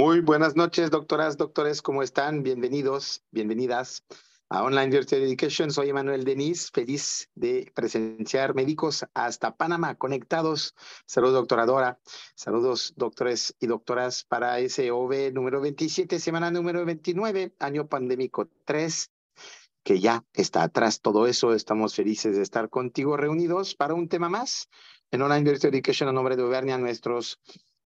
Muy buenas noches, doctoras, doctores, ¿cómo están? Bienvenidos, bienvenidas a Online Virtual Education. Soy Emanuel Denis, feliz de presenciar médicos hasta Panamá conectados. Saludos, doctoradora. Saludos, doctores y doctoras para SOV número 27, semana número 29, año pandémico 3 que ya está atrás todo eso. Estamos felices de estar contigo reunidos para un tema más en Online Virtual Education a nombre de Ubernia, nuestros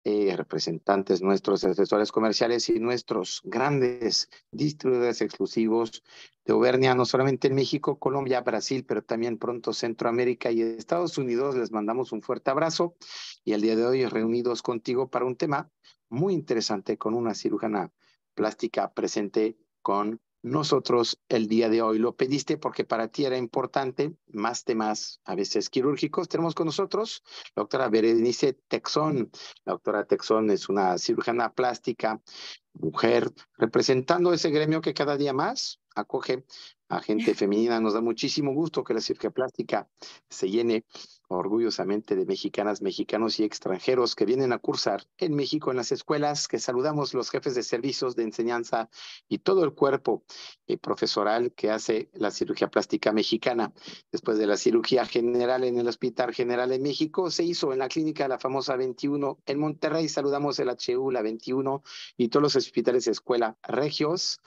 eh, representantes, nuestros asesores comerciales y nuestros grandes distribuidores exclusivos de Auvernia, no solamente en México, Colombia, Brasil, pero también pronto Centroamérica y Estados Unidos. Les mandamos un fuerte abrazo y el día de hoy reunidos contigo para un tema muy interesante con una cirujana plástica presente con nosotros el día de hoy. Lo pediste porque para ti era importante, más temas a veces quirúrgicos. Tenemos con nosotros la doctora Berenice Texón. La doctora Texón es una cirujana plástica, mujer, representando ese gremio que cada día más acoge a gente femenina. Nos da muchísimo gusto que la cirugía plástica se llene orgullosamente de mexicanas, mexicanos y extranjeros que vienen a cursar en México en las escuelas, que saludamos los jefes de servicios de enseñanza y todo el cuerpo eh, profesoral que hace la cirugía plástica mexicana. Después de la cirugía general en el Hospital General de México, se hizo en la clínica la famosa 21 en Monterrey. Saludamos el HU, la 21 y todos los hospitales de escuela regios.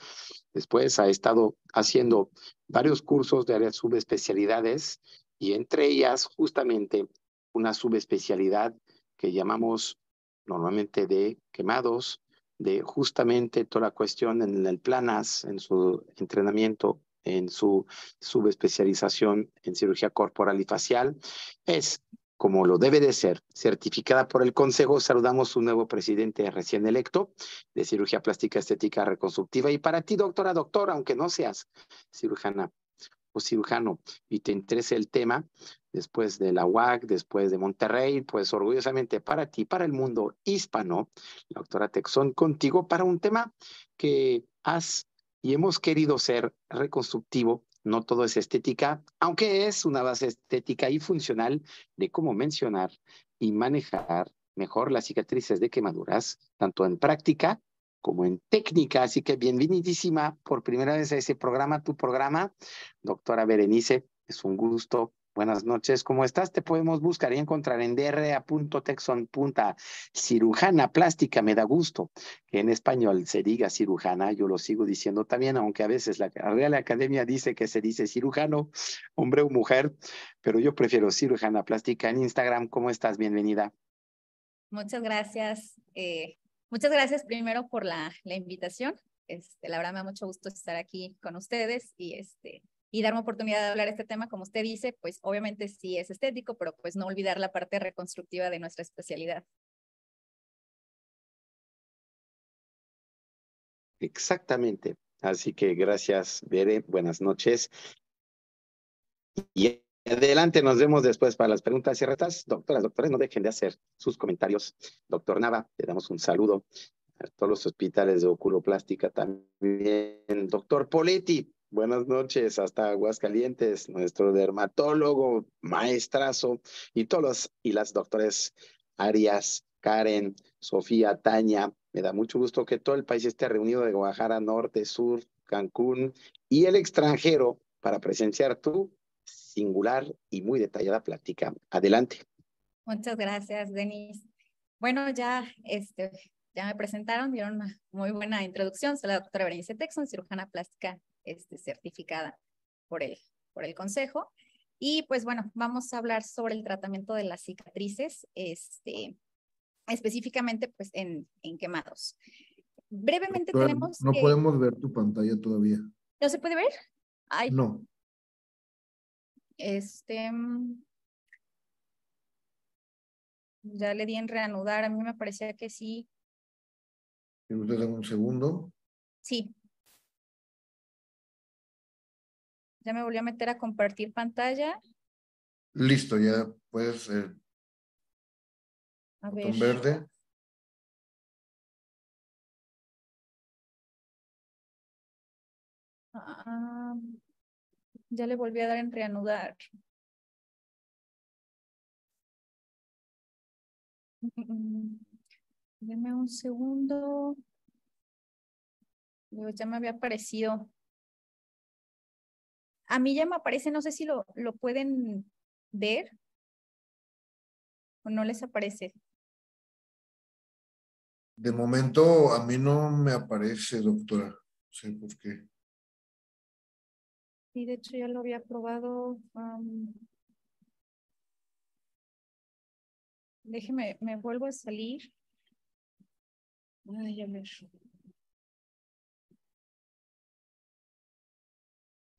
Después ha estado haciendo varios cursos de áreas subespecialidades y entre ellas justamente una subespecialidad que llamamos normalmente de quemados, de justamente toda la cuestión en el planas, en su entrenamiento, en su subespecialización en cirugía corporal y facial, es como lo debe de ser, certificada por el Consejo, saludamos a su nuevo presidente recién electo de cirugía plástica estética reconstructiva. Y para ti, doctora, doctora, aunque no seas cirujana cirujano y te interesa el tema, después de la UAC, después de Monterrey, pues orgullosamente para ti, para el mundo hispano, la doctora Texón contigo para un tema que has y hemos querido ser reconstructivo. No todo es estética, aunque es una base estética y funcional de cómo mencionar y manejar mejor las cicatrices de quemaduras, tanto en práctica como en técnica. Así que bienvenidísima por primera vez a ese programa, tu programa, doctora Berenice. Es un gusto. Buenas noches, ¿cómo estás? Te podemos buscar y encontrar en dra.texon. Cirujana plástica, me da gusto que en español se diga cirujana, yo lo sigo diciendo también, aunque a veces la Real Academia dice que se dice cirujano, hombre o mujer, pero yo prefiero cirujana plástica en Instagram. ¿Cómo estás? Bienvenida. Muchas gracias. Eh, Muchas gracias primero por la, invitación. Este, la verdad me da mucho gusto estar aquí con ustedes y, este, y darme oportunidad de hablar de este tema. Como usted dice, pues obviamente sí es estético, pero pues no olvidar la parte reconstructiva de nuestra especialidad. Exactamente. Así que gracias, Bere. Buenas noches. Y Adelante, nos vemos después para las preguntas y retas. Doctoras, doctores, no dejen de hacer sus comentarios. Doctor Nava, le damos un saludo a todos los hospitales de oculoplástica también. Doctor Poletti, buenas noches hasta Aguascalientes, nuestro dermatólogo, maestrazo y todos los, y las doctores Arias, Karen, Sofía, Tania. Me da mucho gusto que todo el país esté reunido de Guajara Norte, Sur, Cancún y el extranjero para presenciar tu singular y muy detallada plática. Adelante. Muchas gracias, Denis. Bueno, ya, este, ya me presentaron, dieron una muy buena introducción. Soy la doctora Berenice Texon, cirujana plástica este, certificada por el, por el Consejo. Y pues bueno, vamos a hablar sobre el tratamiento de las cicatrices, este, específicamente pues en, en quemados. Brevemente tenemos... No podemos ver tu pantalla todavía. ¿No se puede ver? Ay. No. Este, mm, ya le di en reanudar, a mí me parecía que sí. ¿Me usted un segundo? Sí. Ya me volví a meter a compartir pantalla. Listo, ya puedes. Eh, ver. a verde. Ah. Ya le volví a dar en reanudar. Mm, mm, mm. Deme un segundo. Ya me había aparecido. A mí ya me aparece, no sé si lo, lo pueden ver o no les aparece. De momento a mí no me aparece, doctora. No sé por qué. Y de hecho ya lo había probado. déjeme, me vuelvo a salir. Ay,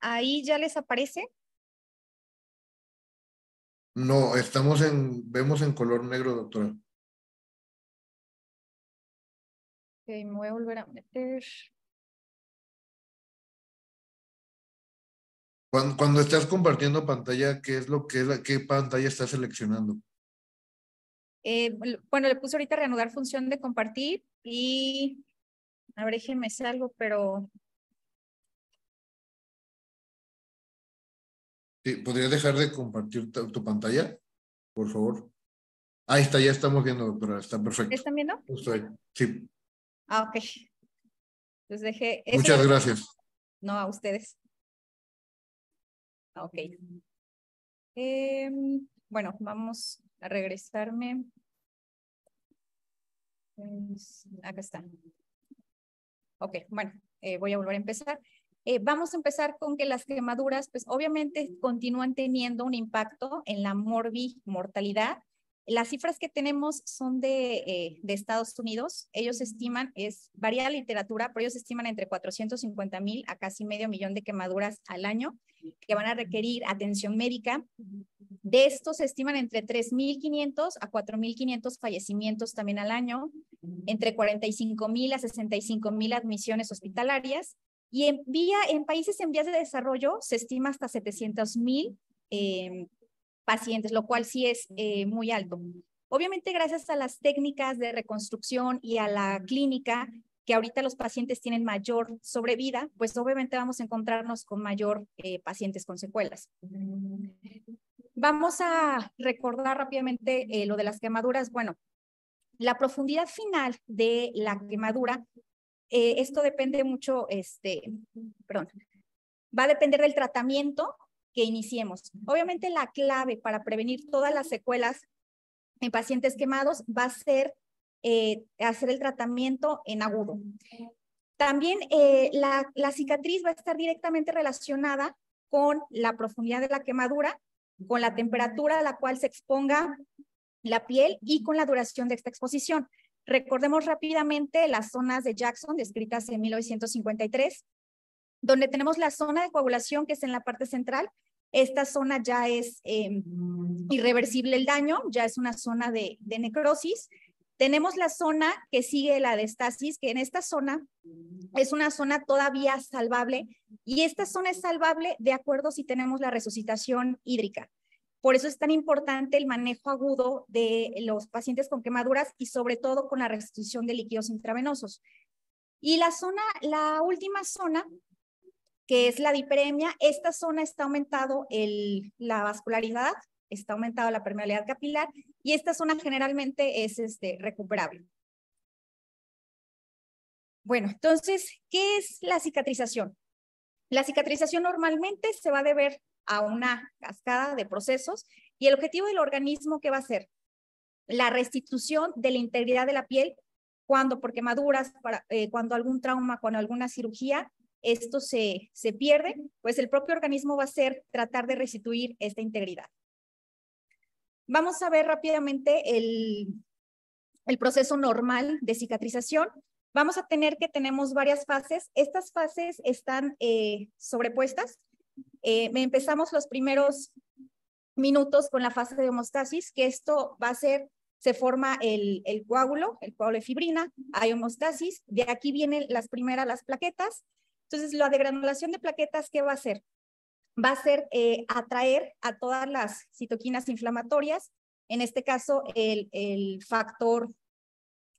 ¿Ahí ya les aparece? No, estamos en, vemos en color negro, doctora. Ok, me voy a volver a meter. Cuando, estás compartiendo pantalla, ¿qué es lo que qué pantalla estás seleccionando? Eh, bueno, le puse ahorita reanudar función de compartir y a ver, déjenme salgo, pero. ¿Podría ¿Podrías dejar de compartir tu, pantalla? Por favor. Ahí está, ya estamos viendo, doctora. Está perfecto. ¿Están viendo? Estoy. Sí. Ah, ok. Entonces dejé. Muchas gracias. No, a ustedes. Ah, ok. Em, bueno, vamos a regresarme. acá está. Ok, bueno, eh, voy a volver a empezar. Eh, vamos a empezar con que las quemaduras, pues obviamente continúan teniendo un impacto en la morbi mortalidad las cifras que tenemos son eh, de, Estados Unidos. Ellos estiman, es varía la literatura, pero ellos estiman entre 450 mil a casi medio millón de quemaduras al año que van a requerir atención médica. De estos se estiman entre 3.500 a 4.500 fallecimientos también al año, entre 45 mil a 65 mil admisiones hospitalarias. Y en, vía, en países en vías de desarrollo se estima hasta 700.000 eh, em, pacientes, lo cual sí es eh, muy alto. Obviamente, gracias a las técnicas de reconstrucción y a la clínica, que ahorita los pacientes tienen mayor sobrevida, pues obviamente vamos a encontrarnos con mayor eh, pacientes con secuelas. Vamos a recordar rápidamente eh, lo de las quemaduras. Bueno, la profundidad final de la quemadura, esto depende mucho, este, perdón, va a depender del tratamiento que iniciemos. Obviamente la clave para prevenir todas las secuelas en pacientes quemados va a ser eh, hacer el tratamiento en agudo. También eh, la, la cicatriz va a estar directamente relacionada con la profundidad de la quemadura, con la temperatura a la cual se exponga la piel y con la duración de esta exposición. Recordemos rápidamente las zonas de Jackson descritas en 1953 donde tenemos la zona de coagulación que es en la parte central. Esta zona ya es em, irreversible el daño, ya es una zona de, necrosis. Tenemos la zona que sigue la de estasis, que en esta zona es una zona todavía salvable y esta zona es salvable de acuerdo si tenemos la resucitación hídrica. Por eso es tan importante el manejo agudo de los pacientes con quemaduras y sobre todo con la restitución de líquidos intravenosos. Y la zona, la última zona que es la dipremia. Esta zona está aumentado el, la vascularidad, está aumentado la permeabilidad capilar y esta zona generalmente es este, recuperable. Bueno, entonces, ¿qué es la cicatrización? La cicatrización normalmente se va a deber a una cascada de procesos y el objetivo del organismo que va a ser la restitución de la integridad de la piel cuando porque maduras, para, eh, cuando algún trauma, con alguna cirugía esto se, se pierde, pues el propio organismo va a ser tratar de restituir esta integridad. Vamos a ver rápidamente el, proceso normal de cicatrización. Vamos a tener que tenemos varias fases. Estas fases están eh, sobrepuestas. Eh, empezamos los primeros minutos con la fase de homostasis, que esto va a ser, se forma el, el coágulo, el coágulo de fibrina, hay homostasis, de aquí vienen las primeras las plaquetas, entonces, la degranulación de plaquetas, ¿qué va a hacer? Va a ser eh, atraer a todas las citoquinas inflamatorias, en este caso el, factor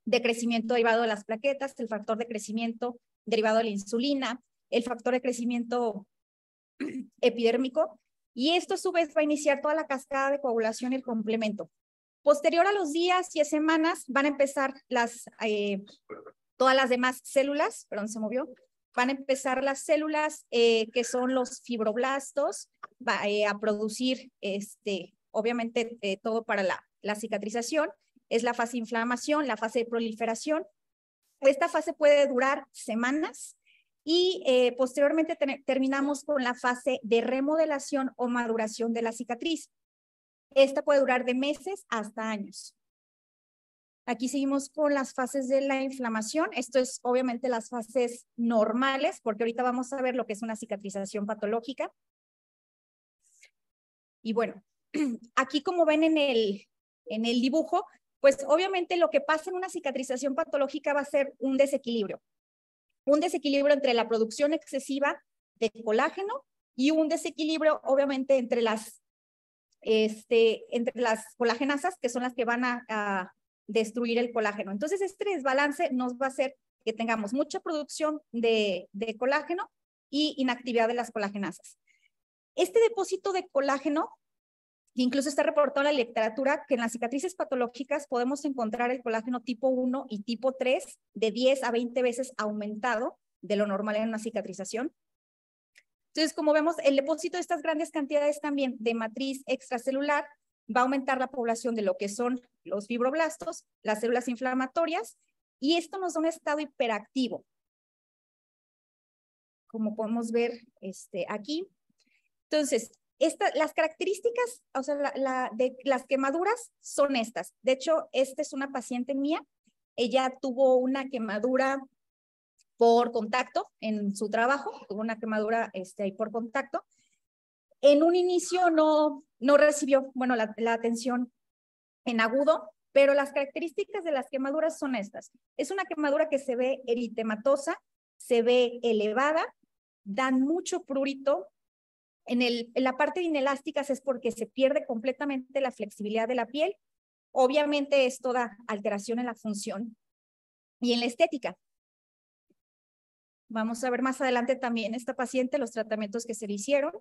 de crecimiento derivado de las plaquetas, el factor de crecimiento derivado de la insulina, el factor de crecimiento epidérmico, y esto a su vez va a iniciar toda la cascada de coagulación y el complemento. Posterior a los días y semanas van a empezar las, eh, todas las demás células, perdón, se movió, van a empezar las células eh, que son los fibroblastos va, eh, a producir, este, obviamente, eh, todo para la, la cicatrización. Es la fase de inflamación, la fase de proliferación. Esta fase puede durar semanas y posteriormente terminamos con la fase de remodelación o maduración de la cicatriz. Esta puede durar de meses hasta años. Aquí seguimos con las fases de la inflamación. Esto es obviamente las fases normales, porque ahorita vamos a ver lo que es una cicatrización patológica. Y bueno, aquí como ven en el, en el dibujo, pues obviamente lo que pasa en una cicatrización patológica va a ser un desequilibrio. Un desequilibrio entre la producción excesiva de colágeno y un desequilibrio obviamente entre las, este, entre las colagenasas, que son las que van a destruir el colágeno. Entonces, este desbalance nos va a hacer que tengamos mucha producción de, colágeno y inactividad de las colagenasas. Este depósito de colágeno, incluso está reportado en la literatura, que en las cicatrices patológicas podemos encontrar el colágeno tipo 1 y tipo 3 de 10 a 20 veces aumentado de lo normal en una cicatrización. Entonces, como vemos, el depósito de estas grandes cantidades también de matriz extracelular va a aumentar la población de lo que son los fibroblastos, las células inflamatorias, y esto nos da un estado hiperactivo. Como podemos ver este, aquí. Entonces, las características, o sea, de las quemaduras son estas. De hecho, esta es una paciente mía. Ella tuvo una quemadura por contacto en su trabajo, tuvo una quemadura este, ahí por contacto en un inicio no, no recibió bueno, la, atención en agudo, pero las características de las quemaduras son estas. Es una quemadura que se ve eritematosa, se ve elevada, dan mucho prurito. En, el, la parte inelástica inelásticas es porque se pierde completamente la flexibilidad de la piel. Obviamente esto da alteración en la función y en la estética. Vamos a ver más adelante también esta paciente, los tratamientos que se le hicieron.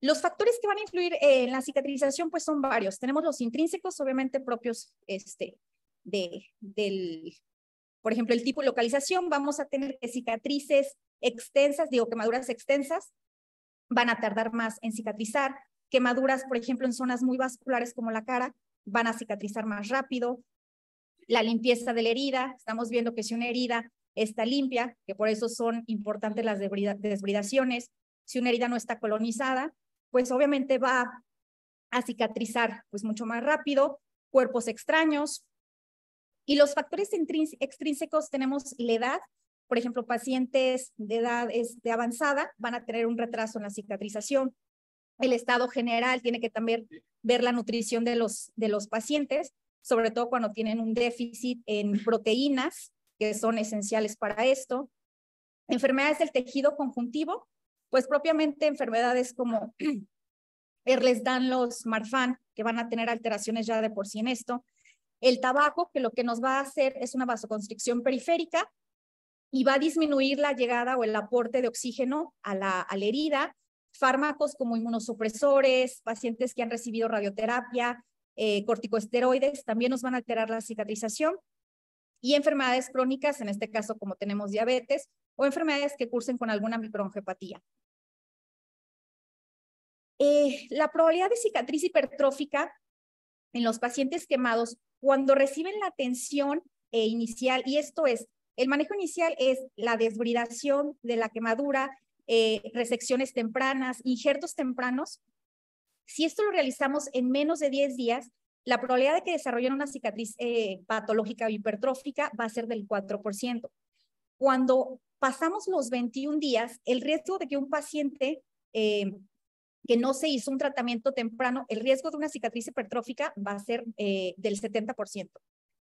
Los factores que van a influir eh, en la cicatrización pues son varios. Tenemos los intrínsecos, obviamente propios este, de, del, por ejemplo, el tipo de localización. Vamos a tener cicatrices extensas, digo, quemaduras extensas, van a tardar más en cicatrizar. Quemaduras, por ejemplo, en zonas muy vasculares como la cara, van a cicatrizar más rápido. La limpieza de la herida, estamos viendo que si una herida está limpia, que por eso son importantes las desbridaciones, si una herida no está colonizada, pues obviamente va a cicatrizar pues mucho más rápido, cuerpos extraños. Y los factores extrínsecos tenemos la edad, por ejemplo, pacientes de edad este, avanzada van a tener un retraso en la cicatrización. El estado general tiene que también ver la nutrición de los, de los pacientes, sobre todo cuando tienen un déficit en proteínas que son esenciales para esto. Enfermedades del tejido conjuntivo, pues propiamente enfermedades como les dan los Marfan, que van a tener alteraciones ya de por sí en esto. El tabaco, que lo que nos va a hacer es una vasoconstricción periférica y va a disminuir la llegada o el aporte de oxígeno a la, a herida. Fármacos como inmunosupresores, pacientes que han recibido radioterapia, eh, corticosteroides, también nos van a alterar la cicatrización. Y enfermedades crónicas, en este caso como tenemos diabetes, o enfermedades que cursen con alguna microangiopatía. Eh, la probabilidad de cicatriz hipertrófica en los pacientes quemados cuando reciben la atención eh, inicial, y esto es, el manejo inicial es la desbridación de la quemadura, eh, resecciones tempranas, injertos tempranos. Si esto lo realizamos en menos de 10 días, la probabilidad de que desarrollen una cicatriz patológica o hipertrófica va a ser del 4%. Cuando pasamos los 21 días, el riesgo de que un paciente que no se hizo un tratamiento temprano, el riesgo de una cicatriz hipertrófica va a ser eh, del 70%.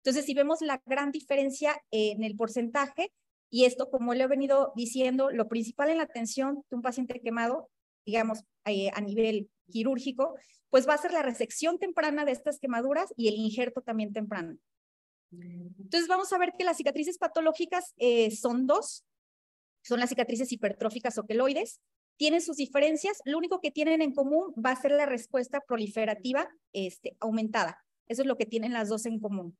Entonces, si vemos la gran diferencia eh, en el porcentaje, y esto, como le he venido diciendo, lo principal en la atención de un paciente quemado, digamos, eh, a nivel quirúrgico, pues va a ser la resección temprana de estas quemaduras y el injerto también temprano. Entonces, vamos a ver que las cicatrices patológicas son dos, son las cicatrices hipertróficas o queloides, tienen sus diferencias, lo único que tienen en común va a ser la respuesta proliferativa este, aumentada. Eso es lo que tienen las dos en común.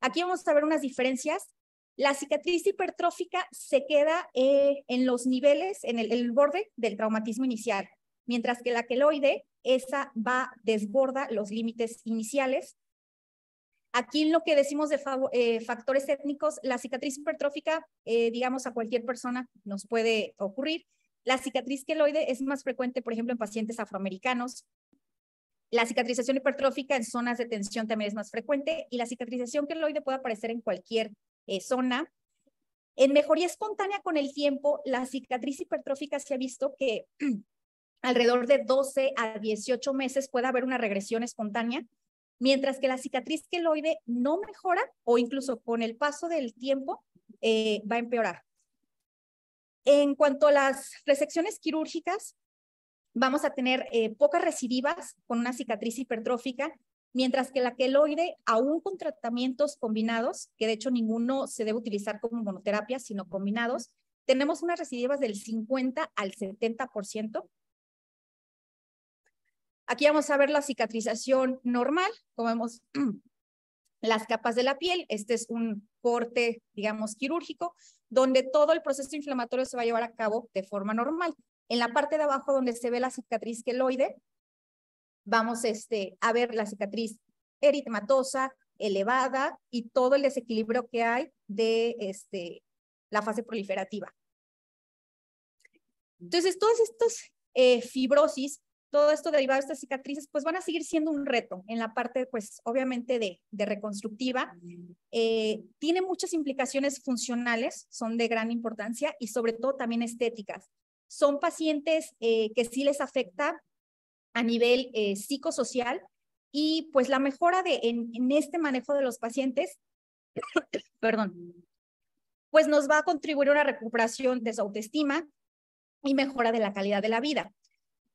Aquí vamos a ver unas diferencias. La cicatriz hipertrófica se queda eh, en los niveles, en el, borde del traumatismo inicial, mientras que la queloide, esa va, desborda los límites iniciales. Aquí en lo que decimos de eh, factores técnicos, la cicatriz hipertrófica, eh, digamos, a cualquier persona nos puede ocurrir. La cicatriz queloide es más frecuente, por ejemplo, en pacientes afroamericanos. La cicatrización hipertrófica en zonas de tensión también es más frecuente y la cicatrización queloide puede aparecer en cualquier eh, zona. En mejoría espontánea con el tiempo, la cicatriz hipertrófica se ha visto que alrededor de 12 a 18 meses puede haber una regresión espontánea, mientras que la cicatriz queloide no mejora o incluso con el paso del tiempo eh, va a empeorar. En cuanto a las resecciones quirúrgicas, vamos a tener eh, pocas recidivas con una cicatriz hipertrófica, mientras que la queloide, aún con tratamientos combinados, que de hecho ninguno se debe utilizar como monoterapia, sino combinados, tenemos unas recidivas del 50 al 70%. Aquí vamos a ver la cicatrización normal, como vemos las capas de la piel, este es un corte, digamos, quirúrgico, donde todo el proceso inflamatorio se va a llevar a cabo de forma normal. En la parte de abajo donde se ve la cicatriz queloide, vamos este, a ver la cicatriz eritematosa, elevada y todo el desequilibrio que hay de este, la fase proliferativa. Entonces, todas estas eh, fibrosis todo esto derivado de estas cicatrices, pues van a seguir siendo un reto en la parte, pues obviamente de, reconstructiva. Eh, tiene muchas implicaciones funcionales, son de gran importancia y sobre todo también estéticas. Son pacientes eh, que sí les afecta a nivel eh, psicosocial y pues la mejora de, en, en este manejo de los pacientes, perdón, pues nos va a contribuir a una recuperación de su autoestima y mejora de la calidad de la vida.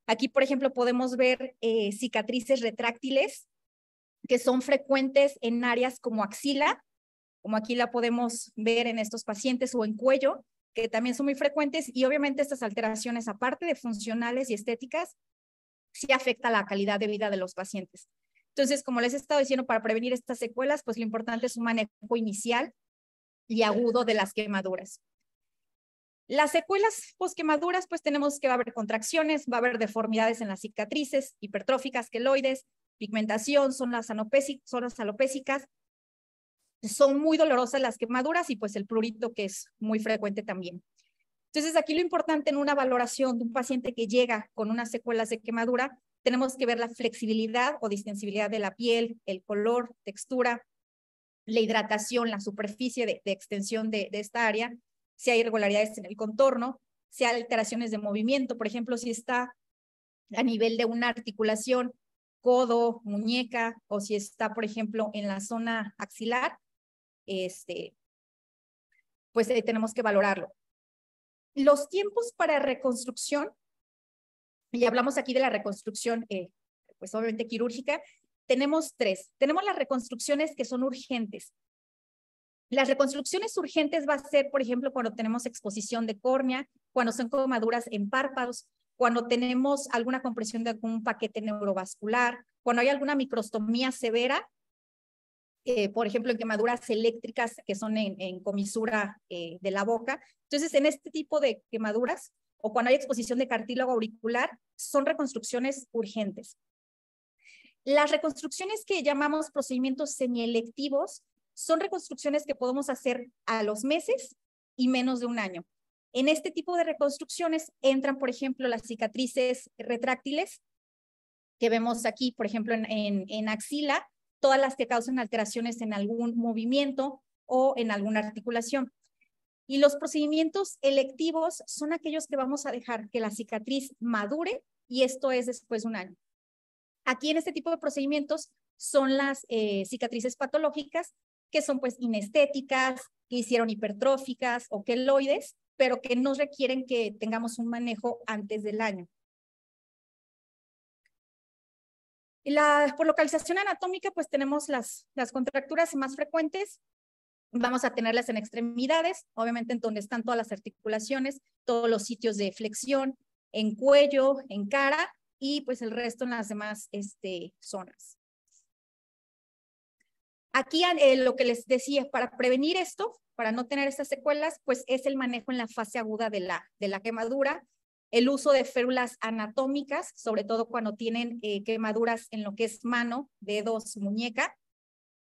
Aquí, por ejemplo, podemos ver eh, cicatrices retráctiles que son frecuentes en áreas como axila, como aquí la podemos ver en estos pacientes o en cuello, que también son muy frecuentes y obviamente estas alteraciones, aparte de funcionales y estéticas, sí afecta la calidad de vida de los pacientes. Entonces, como les he estado diciendo, para prevenir estas secuelas, pues lo importante es un manejo inicial y agudo de las quemaduras. Las secuelas posquemaduras, pues tenemos que va a haber contracciones, va a haber deformidades en las cicatrices, hipertróficas, queloides, pigmentación, son las alopésicas. Son muy dolorosas las quemaduras y pues el plurito que es muy frecuente también. Entonces aquí lo importante en una valoración de un paciente que llega con unas secuelas de quemadura, tenemos que ver la flexibilidad o distensibilidad de la piel, el color, textura, la hidratación, la superficie de, extensión de esta área si hay irregularidades en el contorno, si hay alteraciones de movimiento, por ejemplo, si está a nivel de una articulación, codo, muñeca, o si está, por ejemplo, en la zona axilar, este, pues tenemos que valorarlo. Los tiempos para reconstrucción, y hablamos aquí de la reconstrucción, eh, pues obviamente quirúrgica, tenemos tres. Tenemos las reconstrucciones que son urgentes, las reconstrucciones urgentes va a ser, por ejemplo, cuando tenemos exposición de córnea, cuando son comaduras en párpados, cuando tenemos alguna compresión de algún paquete neurovascular, cuando hay alguna microstomía severa, eh, por ejemplo, en quemaduras eléctricas que son en, comisura eh, de la boca. Entonces, en este tipo de quemaduras o cuando hay exposición de cartílago auricular, son reconstrucciones urgentes. Las reconstrucciones que llamamos procedimientos semielectivos son reconstrucciones que podemos hacer a los meses y menos de un año. En este tipo de reconstrucciones entran, por ejemplo, las cicatrices retráctiles que vemos aquí, por ejemplo, en, axila, todas las que causan alteraciones en algún movimiento o en alguna articulación. Y los procedimientos electivos son aquellos que vamos a dejar que la cicatriz madure y esto es después de un año. Aquí en este tipo de procedimientos son las eh, cicatrices patológicas que son pues inestéticas, que hicieron hipertróficas o queloides, pero que no requieren que tengamos un manejo antes del año. La, por localización anatómica, pues tenemos las, las contracturas más frecuentes. Vamos a tenerlas en extremidades, obviamente en donde están todas las articulaciones, todos los sitios de flexión, en cuello, en cara y pues el resto en las demás este, zonas. Aquí eh, lo que les decía, para prevenir esto, para no tener estas secuelas, pues es el manejo en la fase aguda de la, de la quemadura, el uso de férulas anatómicas, sobre todo cuando tienen eh, quemaduras en lo que es mano, dedos, muñeca.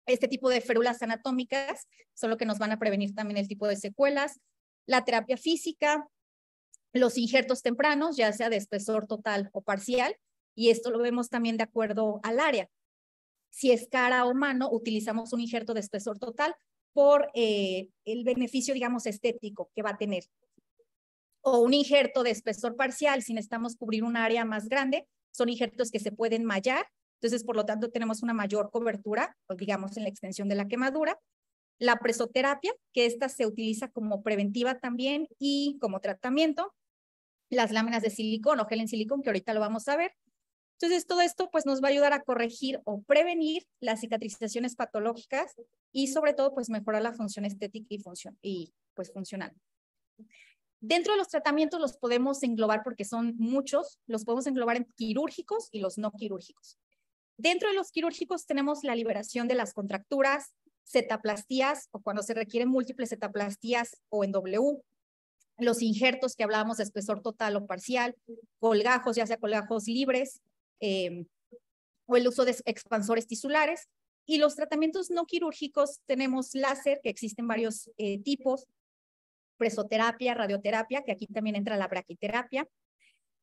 Este tipo de férulas anatómicas son lo que nos van a prevenir también el tipo de secuelas. La terapia física, los injertos tempranos, ya sea de espesor total o parcial, y esto lo vemos también de acuerdo al área. Si es cara o mano, utilizamos un injerto de espesor total por eh, el beneficio, digamos, estético que va a tener. O un injerto de espesor parcial, si necesitamos cubrir un área más grande, son injertos que se pueden mallar, entonces por lo tanto tenemos una mayor cobertura, pues, digamos, en la extensión de la quemadura. La presoterapia, que esta se utiliza como preventiva también y como tratamiento. Las láminas de silicón o gel en silicón, que ahorita lo vamos a ver. Entonces, todo esto pues, nos va a ayudar a corregir o prevenir las cicatrizaciones patológicas y sobre todo pues, mejorar la función estética y, función, y pues, funcional. Dentro de los tratamientos los podemos englobar porque son muchos, los podemos englobar en quirúrgicos y los no quirúrgicos. Dentro de los quirúrgicos tenemos la liberación de las contracturas, zetaplastías o cuando se requieren múltiples cetaplastías o en W, los injertos que hablábamos de espesor total o parcial, colgajos, ya sea colgajos libres, Em, o el uso de expansores tisulares. Y los tratamientos no quirúrgicos tenemos láser, que existen varios eh, tipos, presoterapia, radioterapia, que aquí también entra la braquiterapia,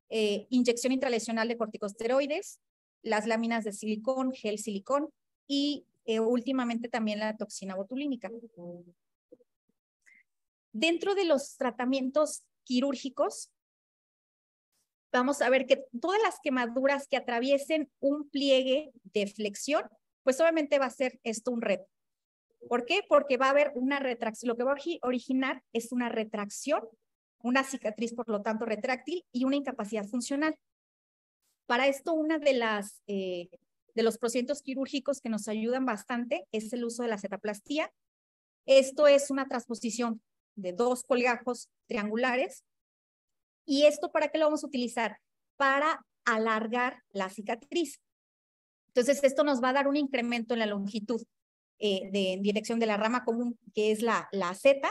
eh, inyección intralesional de corticosteroides, las láminas de silicón, gel silicón y eh, últimamente también la toxina botulínica. Dentro de los tratamientos quirúrgicos vamos a ver que todas las quemaduras que atraviesen un pliegue de flexión, pues obviamente va a ser esto un reto. ¿Por qué? Porque va a haber una retracción, lo que va a originar es una retracción, una cicatriz por lo tanto retráctil y una incapacidad funcional. Para esto, una de las eh, de los procedimientos quirúrgicos que nos ayudan bastante es el uso de la cetaplastía. Esto es una transposición de dos colgajos triangulares ¿Y esto para qué lo vamos a utilizar? Para alargar la cicatriz. Entonces, esto nos va a dar un incremento en la longitud eh, de, en dirección de la rama común, que es la, la Z,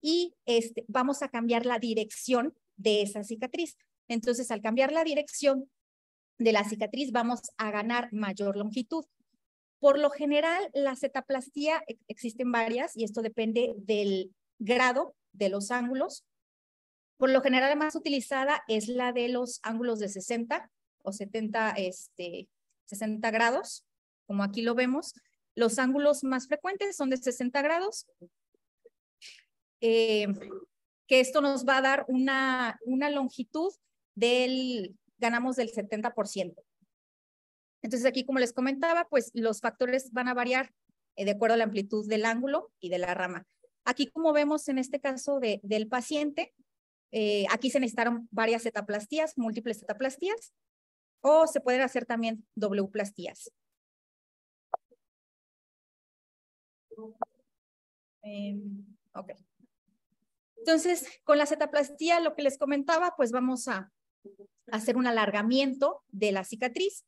y este, vamos a cambiar la dirección de esa cicatriz. Entonces, al cambiar la dirección de la cicatriz, vamos a ganar mayor longitud. Por lo general, la cetaplastía e, existen varias y esto depende del grado de los ángulos por lo general, la más utilizada es la de los ángulos de 60 o 70, este, 60 grados, como aquí lo vemos. Los ángulos más frecuentes son de 60 grados, eh, que esto nos va a dar una, una longitud del, ganamos del 70%. Entonces aquí, como les comentaba, pues los factores van a variar eh, de acuerdo a la amplitud del ángulo y de la rama. Aquí, como vemos en este caso del paciente, eh, aquí se necesitaron varias zetaplastías, múltiples zetaplastías, o se pueden hacer también W-plastías. Em, Entonces, con la cetaplastía, lo que les comentaba, pues vamos a hacer un alargamiento de la cicatriz.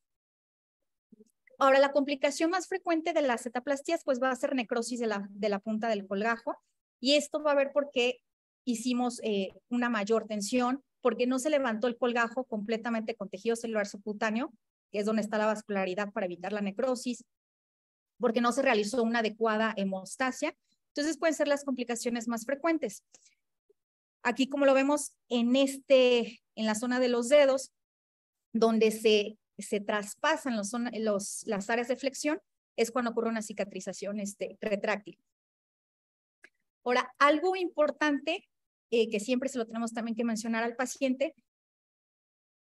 Ahora, la complicación más frecuente de las zetaplastías pues va a ser necrosis de la, de la punta del colgajo y esto va a ver por qué hicimos eh, una mayor tensión porque no se levantó el colgajo completamente con tejido celular subcutáneo, que es donde está la vascularidad para evitar la necrosis, porque no se realizó una adecuada hemostasia. Entonces pueden ser las complicaciones más frecuentes. Aquí como lo vemos en este en la zona de los dedos donde se se traspasan los, los las áreas de flexión es cuando ocurre una cicatrización este retráctil. Ahora, algo importante eh, que siempre se lo tenemos también que mencionar al paciente,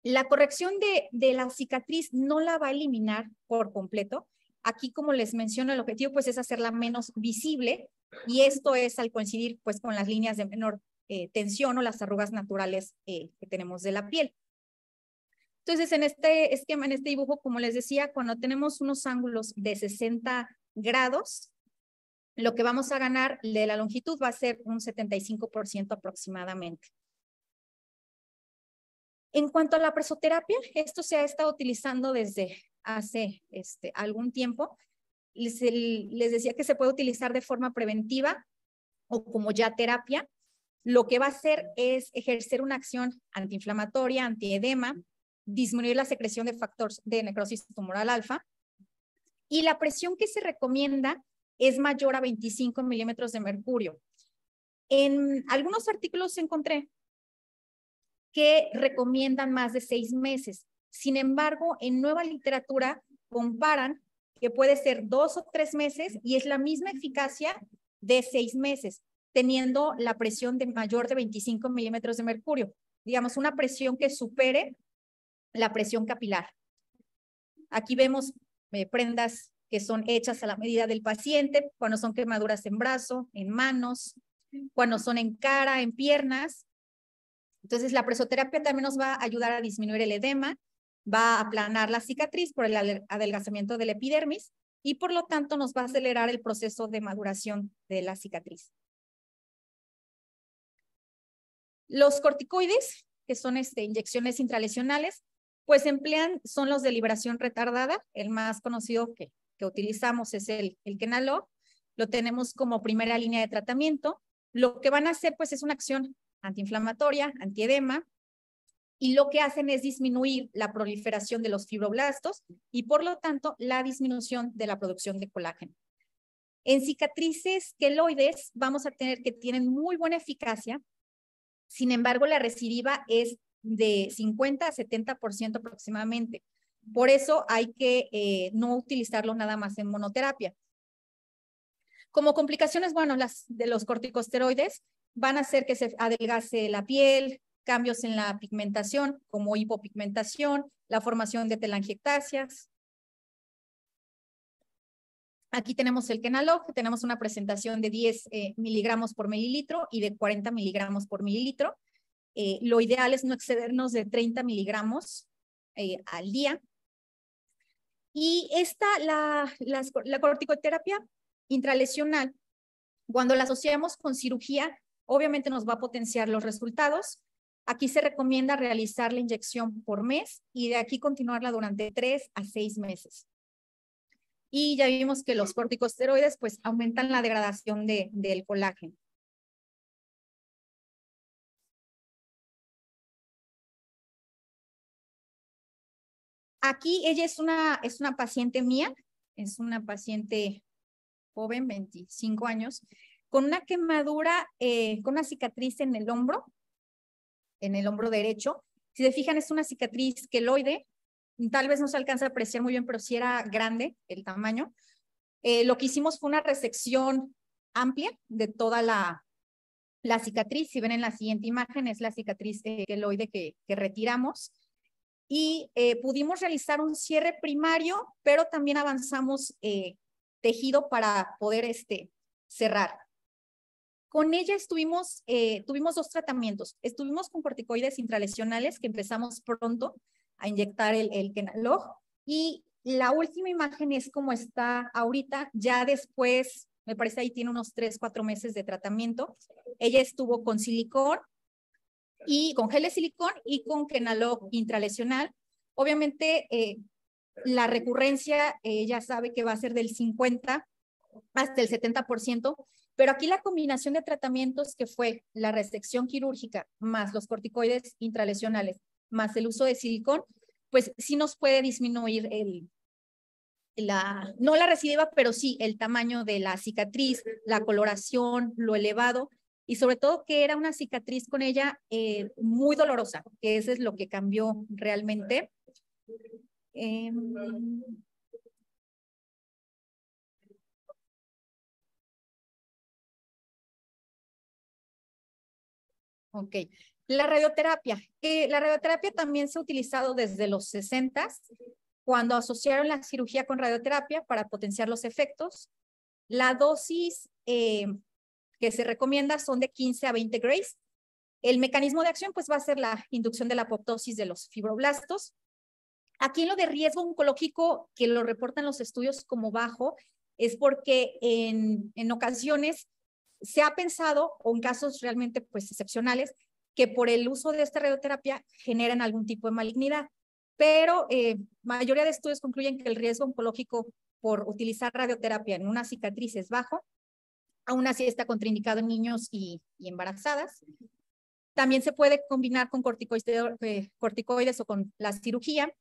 la corrección de, la cicatriz no la va a eliminar por completo. Aquí, como les menciono, el objetivo pues es hacerla menos visible y esto es al coincidir pues con las líneas de menor eh, tensión o las arrugas naturales eh, que tenemos de la piel. Entonces, en este esquema, en este dibujo, como les decía, cuando tenemos unos ángulos de 60 grados, lo que vamos a ganar de la longitud va a ser un 75% aproximadamente. En cuanto a la presoterapia, esto se ha estado utilizando desde hace este, algún tiempo. Les, les decía que se puede utilizar de forma preventiva o como ya terapia. Lo que va a hacer es ejercer una acción antiinflamatoria, antiedema, disminuir la secreción de factores de necrosis tumoral alfa. Y la presión que se recomienda es mayor a 25 milímetros de mercurio. En algunos artículos encontré que recomiendan más de seis meses. Sin embargo, en nueva literatura comparan que puede ser dos o tres meses y es la misma eficacia de seis meses, teniendo la presión de mayor de 25 milímetros de mercurio. Digamos, una presión que supere la presión capilar. Aquí vemos eh, prendas que son hechas a la medida del paciente, cuando son quemaduras en brazo, en manos, cuando son en cara, en piernas. Entonces, la presoterapia también nos va a ayudar a disminuir el edema, va a aplanar la cicatriz por el adelgazamiento del epidermis y por lo tanto nos va a acelerar el proceso de maduración de la cicatriz. Los corticoides, que son este, inyecciones intralesionales, pues emplean, son los de liberación retardada, el más conocido que que utilizamos es el, el lo tenemos como primera línea de tratamiento. Lo que van a hacer pues es una acción antiinflamatoria, antiedema, y lo que hacen es disminuir la proliferación de los fibroblastos y por lo tanto la disminución de la producción de colágeno. En cicatrices queloides vamos a tener que tienen muy buena eficacia, sin embargo la recidiva es de 50 a 70% aproximadamente. Por eso hay que eh, no utilizarlo nada más en monoterapia. Como complicaciones, bueno, las de los corticosteroides van a hacer que se adelgase la piel, cambios en la pigmentación, como hipopigmentación, la formación de telangiectasias. Aquí tenemos el Kenalog, tenemos una presentación de 10 eh, miligramos por mililitro y de 40 miligramos por mililitro. Eh, lo ideal es no excedernos de 30 miligramos al día. Y esta, la, corticoterapia intralesional, cuando la asociamos con cirugía, obviamente nos va a potenciar los resultados. Aquí se recomienda realizar la inyección por mes y de aquí continuarla durante tres a seis meses. Y ya vimos que los corticosteroides pues aumentan la degradación del colágeno. Aquí ella es una, es una paciente mía, es una paciente joven, 25 años, con una quemadura, eh, con una cicatriz en el hombro, en el hombro derecho. Si se fijan, es una cicatriz queloide, tal vez no se alcanza a apreciar muy bien, pero sí era grande el tamaño. Eh, lo que hicimos fue una resección amplia de toda la, la cicatriz. Si ven en la siguiente imagen, es la cicatriz eh, queloide que retiramos y eh, pudimos realizar un cierre primario, pero también avanzamos eh, tejido para poder este, cerrar. Con ella estuvimos, eh, tuvimos dos tratamientos. Estuvimos con corticoides intralesionales que empezamos pronto a inyectar el, el Kenalog y la última imagen es como está ahorita, ya después, me parece ahí tiene unos tres, cuatro meses de tratamiento. Ella estuvo con silicón, y con gel de silicón y con kenalog intralesional. Obviamente, eh, la recurrencia eh, ya sabe que va a ser del 50 hasta el 70%, pero aquí la combinación de tratamientos que fue la resección quirúrgica más los corticoides intralesionales más el uso de silicón, pues sí nos puede disminuir el, la, no la recidiva, pero sí el tamaño de la cicatriz, la coloración, lo elevado, y sobre todo que era una cicatriz con ella eh, muy dolorosa, que eso es lo que cambió realmente. Eh, ok, la radioterapia. la radioterapia también se ha utilizado desde los 60 cuando asociaron la cirugía con radioterapia para potenciar los efectos. La dosis eh, que se recomienda son de 15 a 20 grays. El mecanismo de acción pues va a ser la inducción de la apoptosis de los fibroblastos. Aquí lo de riesgo oncológico, que lo reportan los estudios como bajo, es porque en, ocasiones se ha pensado, o en casos realmente pues excepcionales, que por el uso de esta radioterapia generan algún tipo de malignidad. Pero eh, mayoría de estudios concluyen que el riesgo oncológico por utilizar radioterapia en una cicatriz es bajo Aún así está contraindicado en niños y, embarazadas. También se puede combinar con eh, corticoides, o con la cirugía.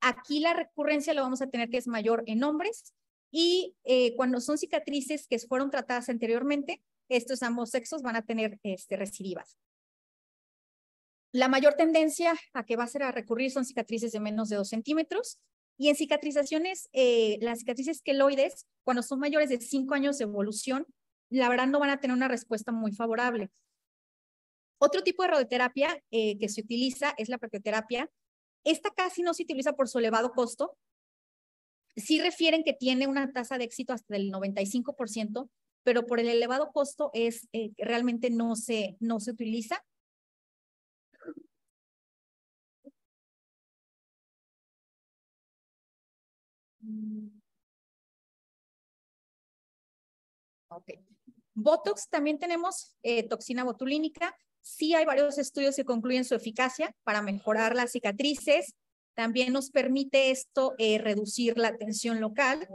Aquí la recurrencia lo vamos a tener que es mayor en hombres y eh, cuando son cicatrices que fueron tratadas anteriormente, estos ambos sexos van a tener este, recidivas. La mayor tendencia a que va a ser a recurrir son cicatrices de menos de 2 centímetros y en cicatrizaciones, eh, las cicatrices queloides, cuando son mayores de 5 años de evolución, la verdad no van a tener una respuesta muy favorable. Otro tipo de radioterapia eh, que se utiliza es la proteoterapia. Esta casi no se utiliza por su elevado costo. Sí refieren que tiene una tasa de éxito hasta del 95%, pero por el elevado costo es eh, realmente no se, no se utiliza. Ok. Botox también tenemos eh, toxina botulínica. Sí hay varios estudios que concluyen su eficacia para mejorar las cicatrices. También nos permite esto eh, reducir la tensión local.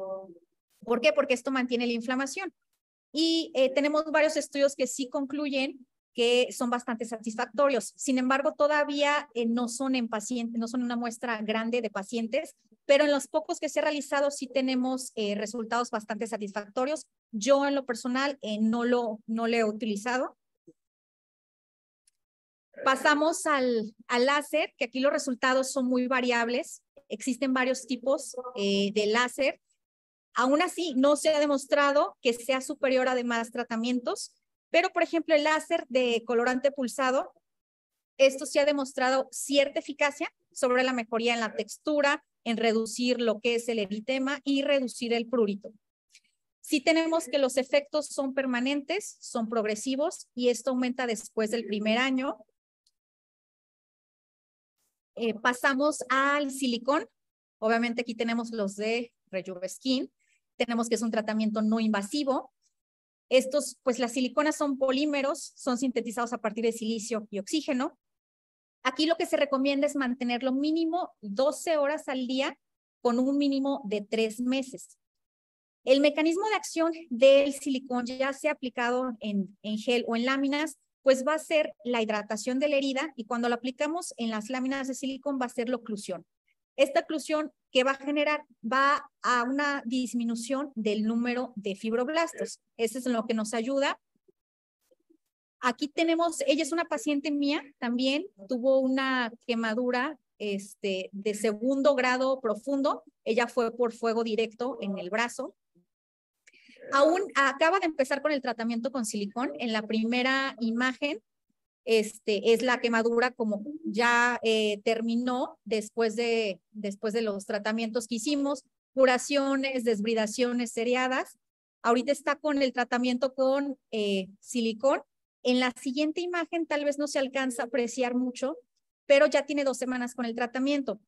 ¿Por qué? Porque esto mantiene la inflamación. Y eh, tenemos varios estudios que sí concluyen que son bastante satisfactorios. Sin embargo, todavía eh, no son en pacientes, no son una muestra grande de pacientes, pero en los pocos que se ha realizado sí tenemos eh, resultados bastante satisfactorios. Yo en lo personal eh, no lo no he utilizado. Pasamos al, al láser, que aquí los resultados son muy variables. Existen varios tipos de láser. Aún así, no se ha demostrado que sea superior a demás tratamientos pero, por ejemplo, el láser de colorante pulsado, esto se ha demostrado cierta eficacia sobre la mejoría en la textura, en reducir lo que es el eritema y reducir el prurito. Si tenemos que los efectos son permanentes, son progresivos y esto aumenta después del primer año. Eh, pasamos al silicón. Obviamente aquí tenemos los de Rejuve Skin. Tenemos que es un tratamiento no invasivo, estos, pues las siliconas son polímeros, son sintetizados a partir de silicio y oxígeno. Aquí lo que se recomienda es mantenerlo mínimo 12 horas al día con un mínimo de tres meses. El mecanismo de acción del silicón, ya sea aplicado en, gel o en láminas, pues va a ser la hidratación de la herida y cuando lo aplicamos en las láminas de silicón va a ser la oclusión. Esta oclusión que va a generar, va a una disminución del número de fibroblastos. Eso es lo que nos ayuda. Aquí tenemos, ella es una paciente mía también, tuvo una quemadura este, de segundo grado profundo. Ella fue por fuego directo en el brazo. Aún acaba de empezar con el tratamiento con silicón. En la primera imagen este, es la quemadura como ya eh, terminó después de, después de los tratamientos que hicimos, curaciones, desbridaciones seriadas. Ahorita está con el tratamiento con eh, silicón. En la siguiente imagen tal vez no se alcanza a apreciar mucho, pero ya tiene dos semanas con el tratamiento.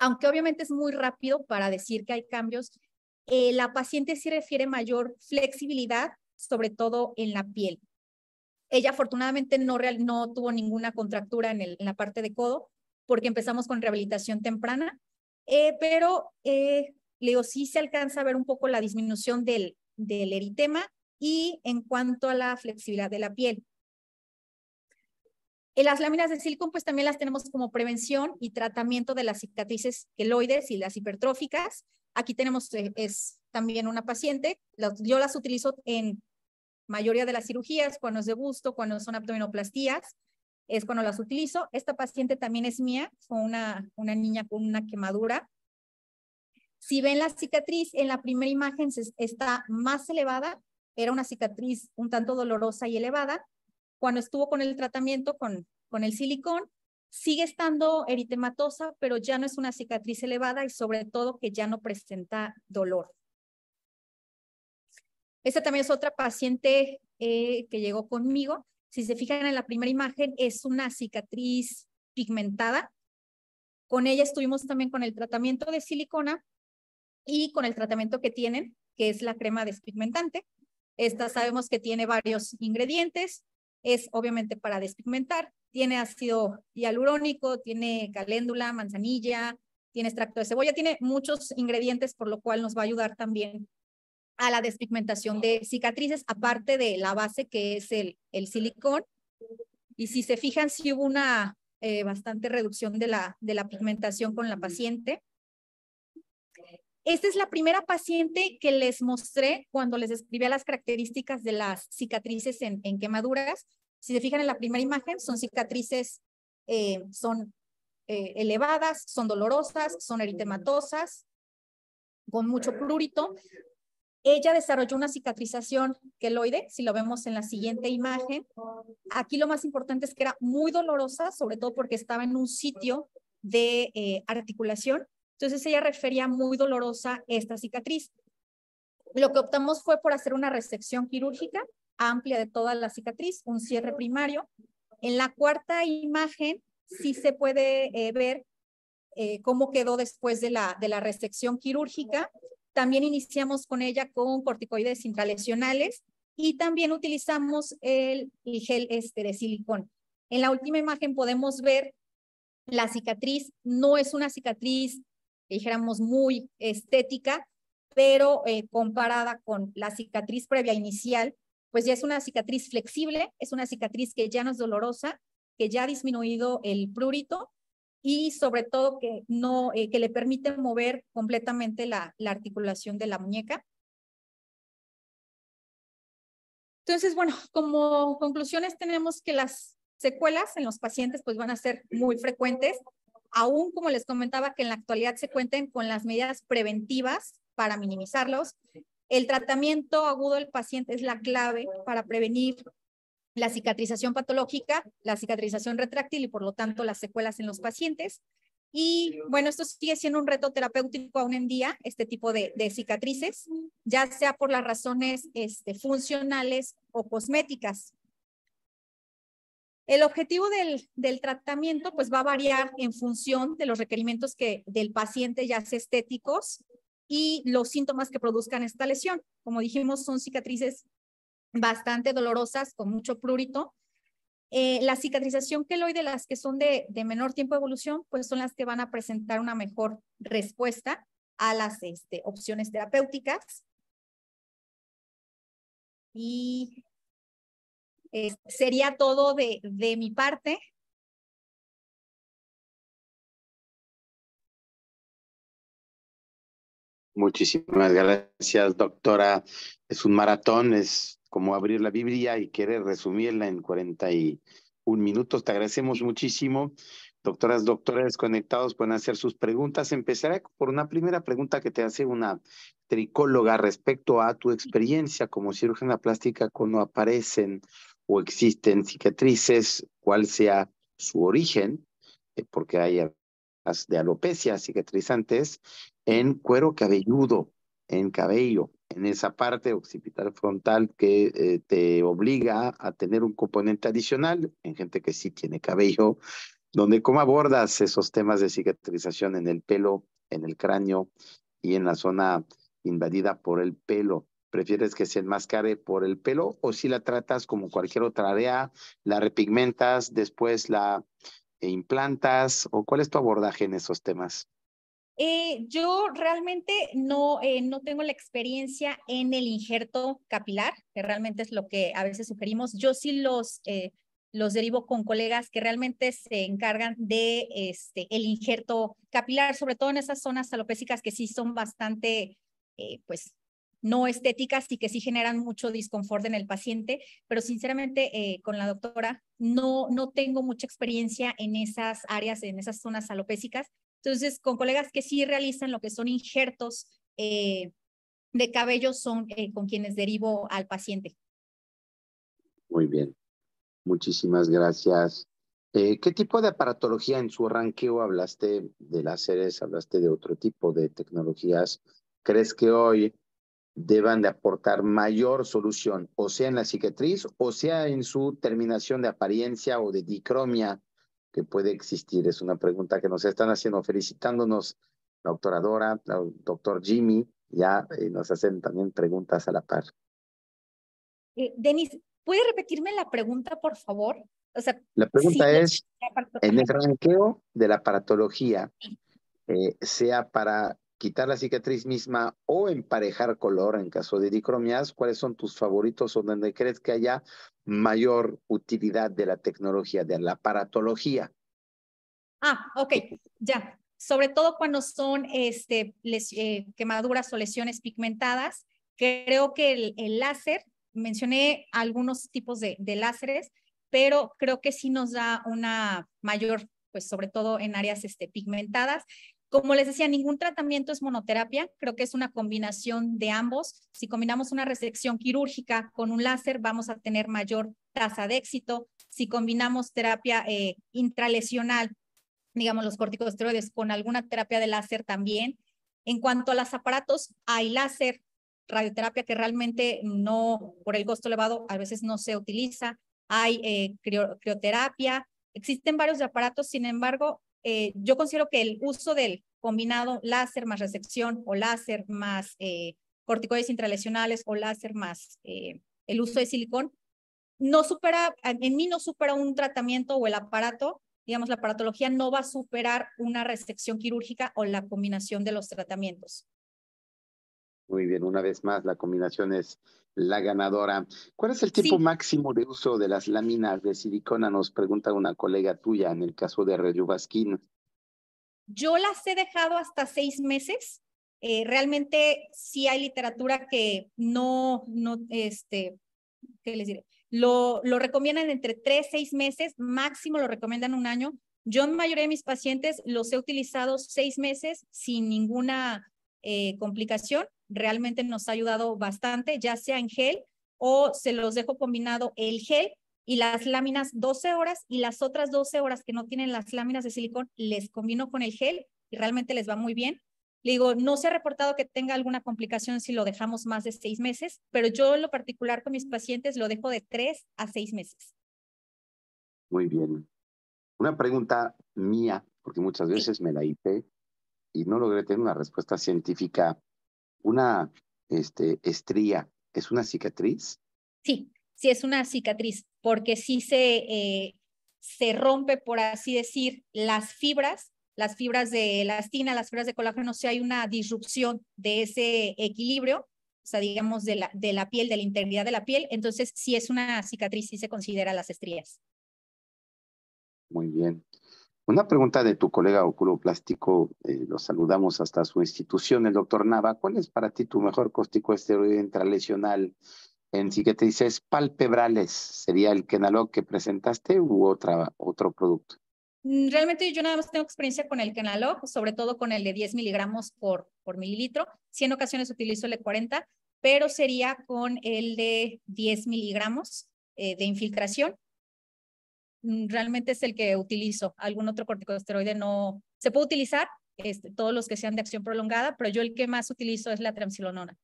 Aunque obviamente es muy rápido para decir que hay cambios, eh, la paciente sí refiere mayor flexibilidad, sobre todo en la piel. Ella afortunadamente no, no tuvo ninguna contractura en, la parte de codo porque empezamos con rehabilitación temprana, eh, pero eh, sí se alcanza a ver un poco la disminución del, eritema y en cuanto a la flexibilidad de la piel. En eh, las láminas de silicón, pues también las tenemos como prevención y tratamiento de las cicatrices queloides y las hipertróficas. Aquí tenemos, eh, es también una paciente, yo las utilizo en mayoría de las cirugías, cuando es de gusto, cuando son abdominoplastías, es cuando las utilizo. Esta paciente también es mía, fue una, niña con una quemadura. Si ven la cicatriz, en la primera imagen está más elevada, era una cicatriz un tanto dolorosa y elevada. Cuando estuvo con el tratamiento con, con el silicón, sigue estando eritematosa, pero ya no es una cicatriz elevada y sobre todo que ya no presenta dolor. Esta también es otra paciente eh, que llegó conmigo. Si se fijan en la primera imagen, es una cicatriz pigmentada. Con ella estuvimos también con el tratamiento de silicona y con el tratamiento que tienen, que es la crema despigmentante. Esta sabemos que tiene varios ingredientes, es obviamente para despigmentar, tiene ácido hialurónico, tiene caléndula, manzanilla, tiene extracto de cebolla, tiene muchos ingredientes por lo cual nos va a ayudar también a la despigmentación de cicatrices, aparte de la base que es el, el silicón. Y si se fijan, si hubo una eh, bastante reducción de la, de la pigmentación con la paciente. Esta es la primera paciente que les mostré cuando les describía las características de las cicatrices en, quemaduras. Si se fijan en la primera imagen, son cicatrices, eh, son eh, elevadas, son dolorosas, son eritematosas, con mucho prurito. Ella desarrolló una cicatrización queloide, si lo vemos en la siguiente imagen. Aquí lo más importante es que era muy dolorosa, sobre todo porque estaba en un sitio de eh, articulación. Entonces ella refería muy dolorosa esta cicatriz. Lo que optamos fue por hacer una resección quirúrgica amplia de toda la cicatriz, un cierre primario. En la cuarta imagen sí se puede eh, ver eh, cómo quedó después de la, de la resección quirúrgica. También iniciamos con ella con corticoides intralesionales y también utilizamos el, gel este de silicón. En la última imagen podemos ver la cicatriz. No es una cicatriz, dijéramos, muy estética, pero eh, comparada con la cicatriz previa inicial, pues ya es una cicatriz flexible, es una cicatriz que ya no es dolorosa, que ya ha disminuido el prurito y sobre todo que, no, eh, que le permite mover completamente la, la articulación de la muñeca. Entonces, bueno, como conclusiones tenemos que las secuelas en los pacientes pues van a ser muy frecuentes, aún como les comentaba que en la actualidad se cuenten con las medidas preventivas para minimizarlos. El tratamiento agudo del paciente es la clave para prevenir la cicatrización patológica, la cicatrización retráctil y por lo tanto las secuelas en los pacientes. Y bueno, esto sigue siendo un reto terapéutico aún en día, este tipo de, cicatrices, ya sea por las razones este, funcionales o cosméticas. El objetivo del, del, tratamiento pues va a variar en función de los requerimientos que del paciente ya sea estéticos y los síntomas que produzcan esta lesión. Como dijimos, son cicatrices bastante dolorosas con mucho prurito. Eh, la cicatrización que de las que son de, menor tiempo de evolución, pues son las que van a presentar una mejor respuesta a las este, opciones terapéuticas. Y sería todo de, de mi parte. Muchísimas gracias, doctora. Es un maratón, es cómo abrir la Biblia y querer resumirla en 41 minutos. Te agradecemos muchísimo. Doctoras, doctores conectados pueden hacer sus preguntas. Empezaré por una primera pregunta que te hace una tricóloga respecto a tu experiencia como cirujana plástica cuando aparecen o existen cicatrices, cuál sea su origen, eh, porque hay de alopecia cicatrizantes en cuero cabelludo, en cabello, en esa parte occipital frontal que eh, te obliga a tener un componente adicional en gente que sí tiene cabello, donde cómo abordas esos temas de cicatrización en el pelo, en el cráneo y en la zona invadida por el pelo. ¿Prefieres que se enmascare por el pelo o si la tratas como cualquier otra área, la repigmentas, después la eh, implantas o cuál es tu abordaje en esos temas? Eh, yo realmente eh, no, tengo la experiencia en el injerto capilar, que realmente es lo que a veces sugerimos. Yo sí los, eh, derivo con colegas que realmente se encargan de este, el injerto capilar, sobre todo en esas zonas alopésicas que sí son bastante, pues, no estéticas y que sí generan mucho disconfort en el paciente, pero sinceramente con la doctora no, no tengo mucha experiencia en esas áreas, en esas zonas alopésicas entonces, con colegas que sí realizan lo que son injertos eh, de cabello son eh, con quienes derivo al paciente. Muy bien. Muchísimas gracias. Eh, ¿Qué tipo de aparatología en su ranqueo hablaste de láseres, hablaste de otro tipo de tecnologías? ¿Crees que hoy deban de aportar mayor solución, o sea en la cicatriz, o sea en su terminación de apariencia o de dicromia que puede existir? Es una pregunta que nos están haciendo, felicitándonos la doctora el doctor Jimmy, ya eh, nos hacen también preguntas a la par. Eh, Denis, ¿puede repetirme la pregunta, por favor? O sea, la pregunta es, en el ranqueo de la paratología, eh, sea para quitar la cicatriz misma o emparejar color en caso de dicromias, cuáles son tus favoritos o dónde crees que haya mayor utilidad de la tecnología, de la aparatología. Ah, ok, ya. Sobre todo cuando son este, les, eh, quemaduras o lesiones pigmentadas, creo que el, láser, mencioné algunos tipos de, láseres, pero creo que sí nos da una mayor pues sobre todo en áreas este, pigmentadas. Como les decía, ningún tratamiento es monoterapia, creo que es una combinación de ambos. Si combinamos una resección quirúrgica con un láser, vamos a tener mayor tasa de éxito. Si combinamos terapia eh, intralesional, digamos los corticosteroides, con alguna terapia de láser también. En cuanto a los aparatos, hay láser, radioterapia que realmente no, por el costo elevado, a veces no se utiliza. Hay eh, crioterapia, Existen varios aparatos, sin embargo, eh, yo considero que el uso del combinado láser más resección o láser más eh, corticoides intralesionales o láser más eh, el uso de silicón, no supera, en mí no supera un tratamiento o el aparato, digamos, la aparatología no va a superar una resección quirúrgica o la combinación de los tratamientos. Muy bien, una vez más la combinación es la ganadora. ¿Cuál es el tiempo máximo de uso de las láminas de silicona? Nos pregunta una colega tuya en el caso de Reyubasquín. Yo las he dejado hasta seis meses. Eh, realmente sí hay literatura que no, no, este, ¿qué les diré? Lo, lo recomiendan entre tres, seis meses, máximo lo recomiendan un año. Yo en mayoría de mis pacientes los he utilizado seis meses sin ninguna eh, complicación, realmente nos ha ayudado bastante, ya sea en gel o se los dejo combinado el gel y las láminas 12 horas y las otras 12 horas que no tienen las láminas de silicón, les combino con el gel y realmente les va muy bien. Le digo, no se ha reportado que tenga alguna complicación si lo dejamos más de seis meses, pero yo en lo particular con mis pacientes lo dejo de tres a seis meses. Muy bien. Una pregunta mía, porque muchas veces me la hice y no logré tener una respuesta científica, una este, estría, ¿es una cicatriz? Sí, sí es una cicatriz, porque si se, eh, se rompe, por así decir, las fibras, las fibras de elastina, las fibras de colágeno, si hay una disrupción de ese equilibrio, o sea, digamos, de la, de la piel, de la integridad de la piel, entonces sí es una cicatriz, sí se considera las estrías. Muy bien. Una pregunta de tu colega oculoplástico, eh, lo saludamos hasta su institución, el doctor Nava. ¿Cuál es para ti tu mejor esteroide intralesional? En sí que te dices palpebrales, ¿sería el Kenalog que presentaste u otra, otro producto? Mm, realmente yo nada más tengo experiencia con el Kenalog, sobre todo con el de 10 miligramos por, por mililitro. si en ocasiones utilizo el de 40, pero sería con el de 10 miligramos eh, de infiltración Mm, realmente es el que utilizo. Algún otro corticosteroide no se puede utilizar, este, todos los que sean de acción prolongada, pero yo el que más utilizo es la transilonona.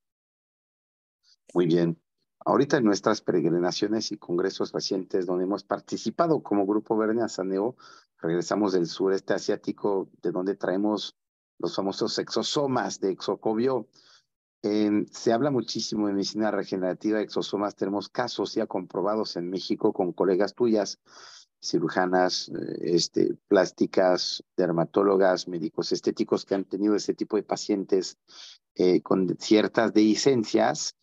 Muy bien. Ahorita en nuestras peregrinaciones y congresos recientes donde hemos participado como Grupo Verne Saneo, regresamos del sureste asiático, de donde traemos los famosos exosomas de exocobio se habla muchísimo de medicina regenerativa, exosomas, tenemos casos ya comprobados en México con colegas tuyas cirujanas eh, este, plásticas, dermatólogas, médicos estéticos que han tenido este tipo de pacientes eh, con ciertas dehiscencias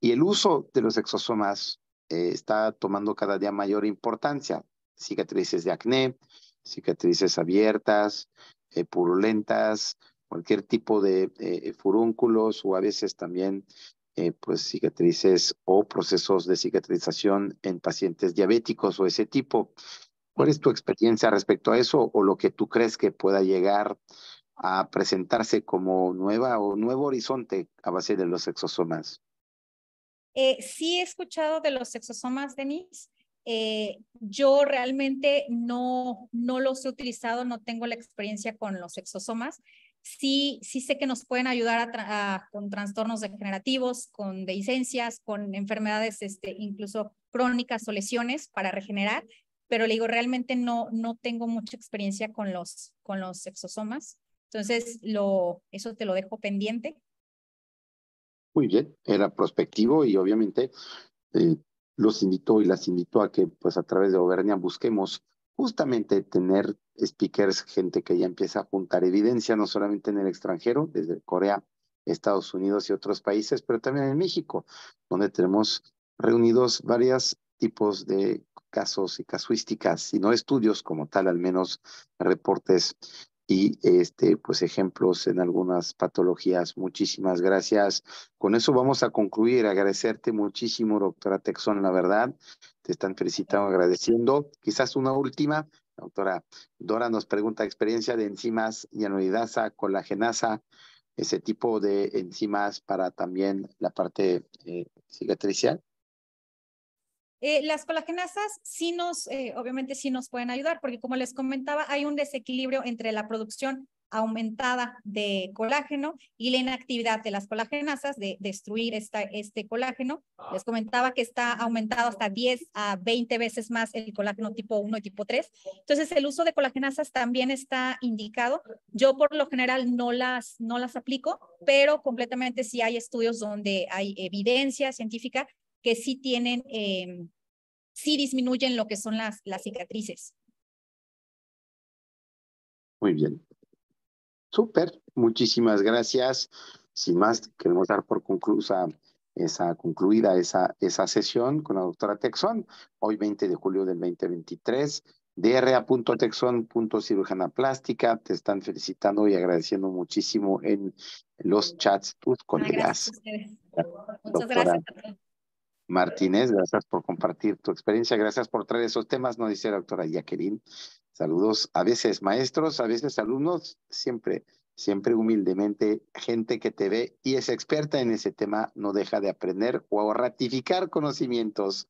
y el uso de los exosomas eh, está tomando cada día mayor importancia. Cicatrices de acné, cicatrices abiertas, purulentas, cualquier tipo de furúnculos o a veces también eh, pues cicatrices o procesos de cicatrización en pacientes diabéticos o ese tipo. ¿Cuál es tu experiencia respecto a eso o lo que tú crees que pueda llegar a presentarse como nueva o nuevo horizonte a base de los exosomas? Eh, sí he escuchado de los exosomas, Denise. Eh, yo realmente no, no los he utilizado, no tengo la experiencia con los exosomas sí, sí sé que nos pueden ayudar con trastornos degenerativos, con dehiscencias, con enfermedades este, incluso crónicas o lesiones para regenerar, pero le digo, realmente no, no tengo mucha experiencia con los, con los exosomas. Entonces, lo, eso te lo dejo pendiente. Muy bien, era prospectivo y obviamente eh, los invito y las invito a que pues a través de Obernia busquemos justamente tener speakers, gente que ya empieza a juntar evidencia, no solamente en el extranjero, desde Corea, Estados Unidos y otros países, pero también en México, donde tenemos reunidos varios tipos de casos y casuísticas, y no estudios como tal, al menos reportes y este, pues ejemplos en algunas patologías. Muchísimas gracias. Con eso vamos a concluir. Agradecerte muchísimo, doctora Texón, la verdad. Te están felicitando, agradeciendo. Quizás una última. Doctora Dora nos pregunta experiencia de enzimas yanoidasa, colagenasa, ese tipo de enzimas para también la parte cicatricial. Eh, eh, las colagenasas sí nos, eh, obviamente sí nos pueden ayudar, porque como les comentaba, hay un desequilibrio entre la producción aumentada de colágeno y la inactividad de las colagenasas de destruir esta, este colágeno. Les comentaba que está aumentado hasta 10 a 20 veces más el colágeno tipo 1 y tipo 3. Entonces, el uso de colagenasas también está indicado. Yo por lo general no las, no las aplico, pero completamente sí hay estudios donde hay evidencia científica que sí tienen, em, sí disminuyen lo que son las, las cicatrices. Muy bien. Súper, muchísimas gracias. Sin más, queremos dar por conclusa concluida esa, sesión con la doctora Texón, hoy 20 de julio del 2023. DRA.texon.cirujana plástica, te están felicitando y agradeciendo muchísimo en los chats tus ah, colegas. Gracias Muchas gracias a todos. Martínez, gracias por compartir tu experiencia, gracias por traer esos temas, no dice la doctora Jacqueline. Saludos a veces maestros, a veces alumnos, siempre, siempre humildemente, gente que te ve y es experta en ese tema, no deja de aprender o ratificar conocimientos.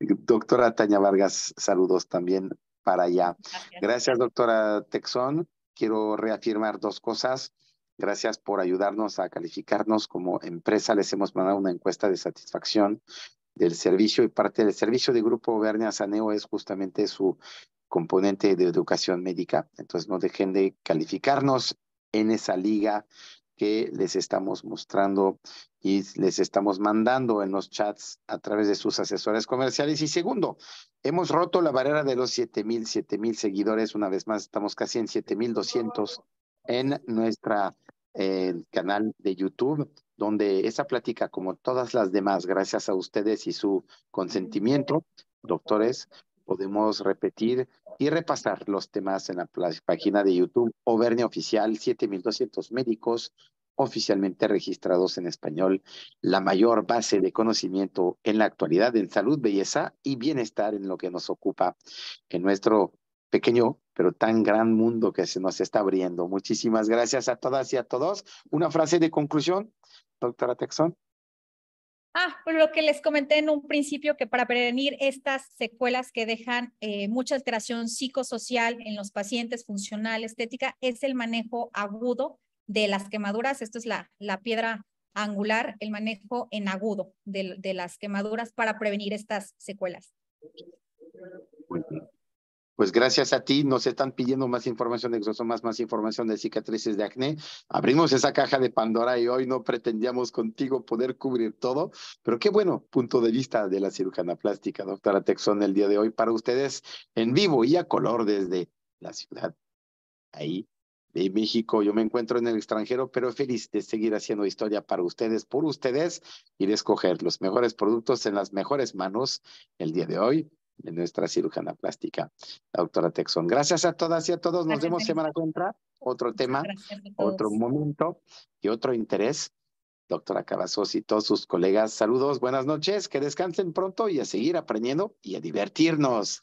Doctora Tania Vargas, saludos también para allá. gracias doctora Texón. Quiero reafirmar dos cosas. Gracias por ayudarnos a calificarnos como empresa. Les hemos mandado una encuesta de satisfacción del servicio y parte del servicio de Grupo Verne Saneo es justamente su componente de educación médica. Entonces no dejen de calificarnos en esa liga que les estamos mostrando y les estamos mandando en los chats a través de sus asesores comerciales. Y segundo, hemos roto la barrera de los 7000, 7000 seguidores. Una vez más, estamos casi en 7200 en nuestro eh, canal de YouTube, donde esa plática, como todas las demás, gracias a ustedes y su consentimiento, doctores, podemos repetir y repasar los temas en la página de YouTube Overne Oficial, 7200 médicos oficialmente registrados en español, la mayor base de conocimiento en la actualidad en salud, belleza y bienestar en lo que nos ocupa en nuestro pequeño, pero tan gran mundo que se nos está abriendo. Muchísimas gracias a todas y a todos. Una frase de conclusión, doctora Texón. Ah, por pues lo que les comenté en un principio, que para prevenir estas secuelas que dejan eh, mucha alteración psicosocial en los pacientes, funcional, estética, es el manejo agudo de las quemaduras. Esto es la, la piedra angular, el manejo en agudo de, de las quemaduras para prevenir estas secuelas pues gracias a ti nos están pidiendo más información de exosomas, más información de cicatrices de acné. Abrimos esa caja de Pandora y hoy no pretendíamos contigo poder cubrir todo, pero qué bueno punto de vista de la cirujana plástica, doctora Texón, el día de hoy para ustedes en vivo y a color desde la ciudad ahí de México. Yo me encuentro en el extranjero, pero feliz de seguir haciendo historia para ustedes, por ustedes y de escoger los mejores productos en las mejores manos el día de hoy de nuestra cirujana plástica, la doctora Texón. Gracias a todas y a todos. Nos vemos semana contra. Otro tema, otro momento y otro interés. Doctora Cavazos y todos sus colegas, saludos, buenas noches, que descansen pronto y a seguir aprendiendo y a divertirnos.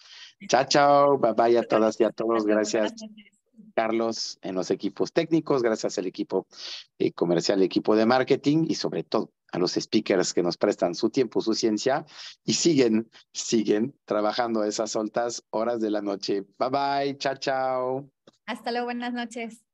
Chao, chao, bye bye a todas y a todos. Gracias. Carlos en los equipos técnicos, gracias al equipo eh, comercial, equipo de marketing y sobre todo a los speakers que nos prestan su tiempo, su ciencia y siguen, siguen trabajando esas altas horas de la noche. Bye bye, chao, chao. Hasta luego, buenas noches.